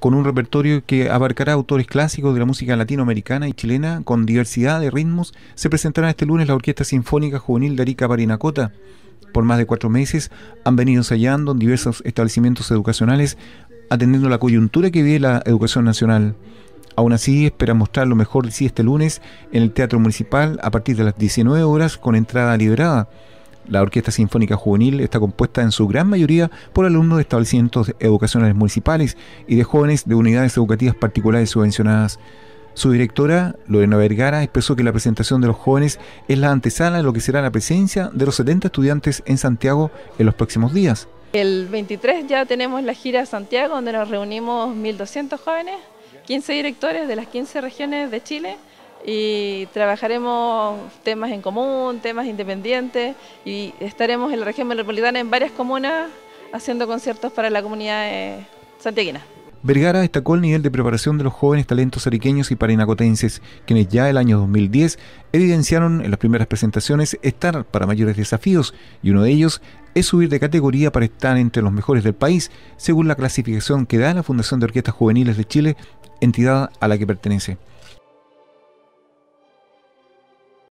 con un repertorio que abarcará autores clásicos de la música latinoamericana y chilena con diversidad de ritmos, se presentará este lunes la Orquesta Sinfónica Juvenil de Arica Parinacota. Por más de cuatro meses han venido ensayando en diversos establecimientos educacionales, atendiendo la coyuntura que vive la educación nacional. Aún así, esperan mostrar lo mejor de sí este lunes en el Teatro Municipal a partir de las 19 horas con entrada liberada. La Orquesta Sinfónica Juvenil está compuesta en su gran mayoría por alumnos de establecimientos educacionales municipales y de jóvenes de unidades educativas particulares subvencionadas. Su directora, Lorena Vergara, expresó que la presentación de los jóvenes es la antesala de lo que será la presencia de los 70 estudiantes en Santiago en los próximos días. El 23 ya tenemos la gira a Santiago, donde nos reunimos 1.200 jóvenes, 15 directores de las 15 regiones de Chile y trabajaremos temas en común, temas independientes y estaremos en la región metropolitana en varias comunas haciendo conciertos para la comunidad eh, santiaguina. Vergara destacó el nivel de preparación de los jóvenes talentos ariqueños y parinacotenses, quienes ya el año 2010 evidenciaron en las primeras presentaciones estar para mayores desafíos, y uno de ellos es subir de categoría para estar entre los mejores del país, según la clasificación que da la Fundación de Orquestas Juveniles de Chile, entidad a la que pertenece.